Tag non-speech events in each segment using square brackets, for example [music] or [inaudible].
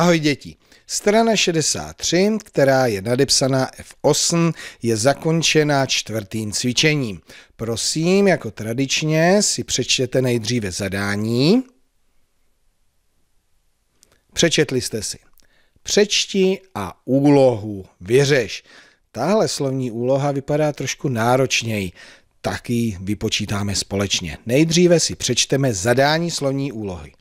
Ahoj děti. Strana 63, která je nadepsaná F8, je zakončená čtvrtým cvičením. Prosím, jako tradičně, si přečtěte nejdříve zadání. Přečetli jste si. Přečti a úlohu vyřeš. Tahle slovní úloha vypadá trošku náročněji. Taky vypočítáme společně. Nejdříve si přečteme zadání slovní úlohy.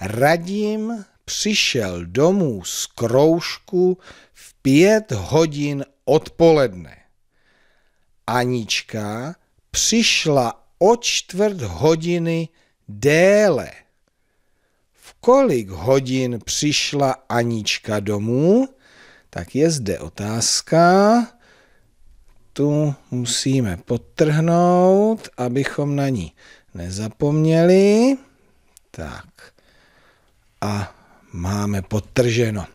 Radím přišel domů z kroužku v pět hodin odpoledne. Anička přišla o čtvrt hodiny déle. V kolik hodin přišla Anička domů? Tak je zde otázka. Tu musíme potrhnout, abychom na ní nezapomněli. Tak. A máme potrženo.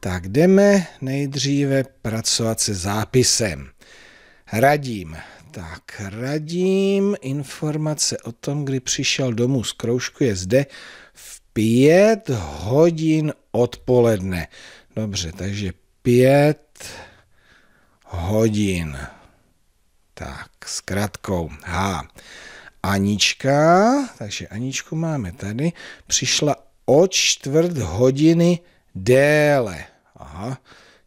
Tak jdeme nejdříve pracovat se zápisem. Radím. Tak radím informace o tom, kdy přišel domů z kroužku, je zde v pět hodin odpoledne. Dobře, takže pět hodin. Tak, s krátkou H. Anička, takže Aničku máme tady, přišla o čtvrt hodiny déle. Aha,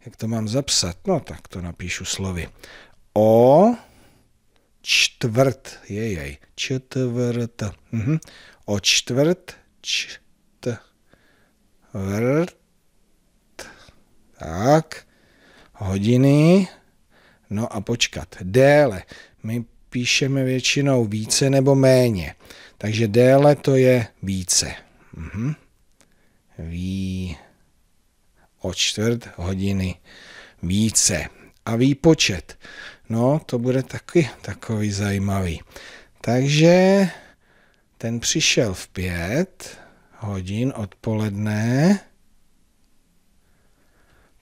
jak to mám zapsat? No tak to napíšu slovy. O čtvrt, jejej, čtvrt, mhm. o čtvrt, čtvrt, tak, hodiny, no a počkat, déle. My píšeme většinou více nebo méně, takže déle to je více. Mhm ví o čtvrt hodiny více. A výpočet, no to bude taky takový zajímavý. Takže ten přišel v pět hodin odpoledne.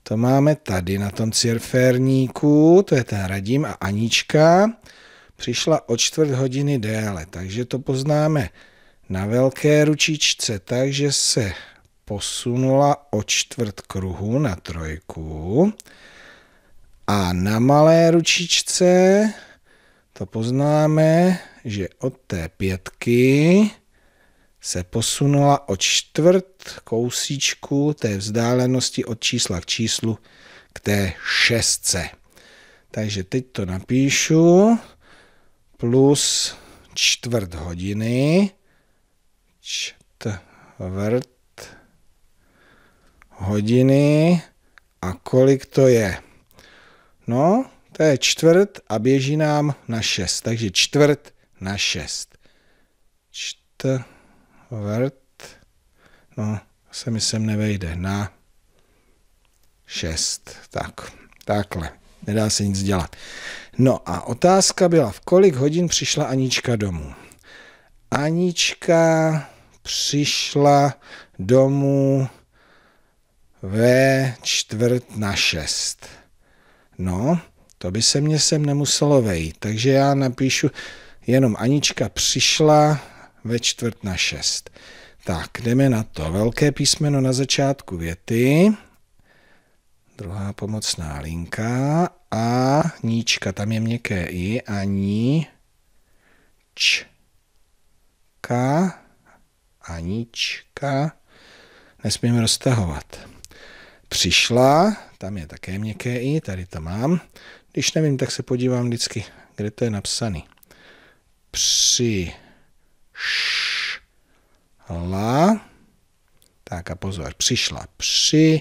To máme tady na tom cirférníku, to je ten Radim a Anička. Přišla o čtvrt hodiny déle, takže to poznáme na velké ručičce, takže se posunula o čtvrt kruhu na trojku a na malé ručičce to poznáme, že od té pětky se posunula o čtvrt kousíčku té vzdálenosti od čísla k číslu k té šestce. Takže teď to napíšu plus čtvrt hodiny, čtvrt hodiny a kolik to je? No, to je čtvrt a běží nám na 6. Takže čtvrt na 6. Čtvrt, no, se mi sem nevejde, na 6. Tak, takhle. Nedá se nic dělat. No a otázka byla, v kolik hodin přišla Anička domů? Anička přišla domů ve čtvrt na šest. No, to by se mě sem nemuselo vejít, takže já napíšu jenom Anička přišla ve čtvrt na šest. Tak, jdeme na to. Velké písmeno na začátku věty, druhá pomocná linka a níčka, tam je měkké i, ani, č, ka, anička, Nesmíme roztahovat přišla, tam je také měkké i, tady to mám. Když nevím, tak se podívám vždycky, kde to je napsaný. Přišla, Tak a pozor, přišla, přišla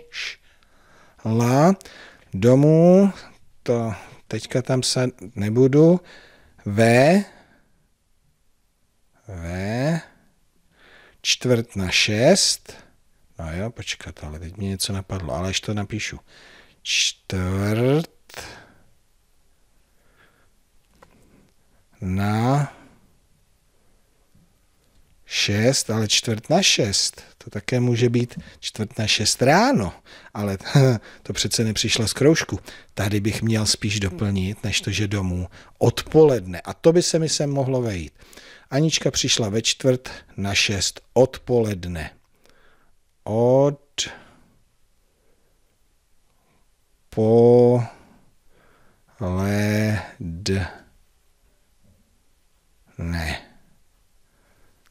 domů, to teďka tam se nebudu, V V čtvrt na šest, a jo, počkat, ale teď mi něco napadlo, ale až to napíšu. Čtvrt na šest, ale čtvrt na šest. To také může být čtvrt na šest ráno, ale [laughs] to přece nepřišlo z kroužku. Tady bych měl spíš doplnit, než to, že domů odpoledne. A to by se mi sem mohlo vejít. Anička přišla ve čtvrt na šest odpoledne. po led ne.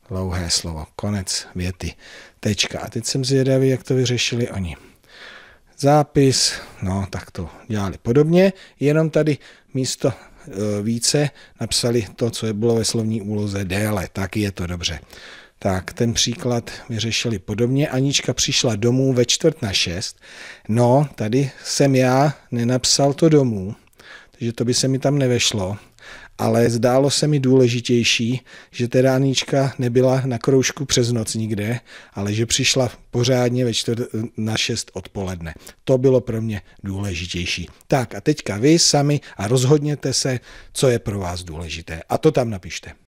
Dlouhé slovo. Konec věty. Tečka. A teď jsem zvědavý, jak to vyřešili oni. Zápis, no tak to dělali podobně, jenom tady místo e, více napsali to, co je bylo ve slovní úloze déle. Tak je to dobře tak ten příklad vyřešili podobně. Anička přišla domů ve čtvrt na šest. No, tady jsem já nenapsal to domů, takže to by se mi tam nevešlo. Ale zdálo se mi důležitější, že teda Anička nebyla na kroužku přes noc nikde, ale že přišla pořádně ve čtvrt na šest odpoledne. To bylo pro mě důležitější. Tak a teďka vy sami a rozhodněte se, co je pro vás důležité. A to tam napište.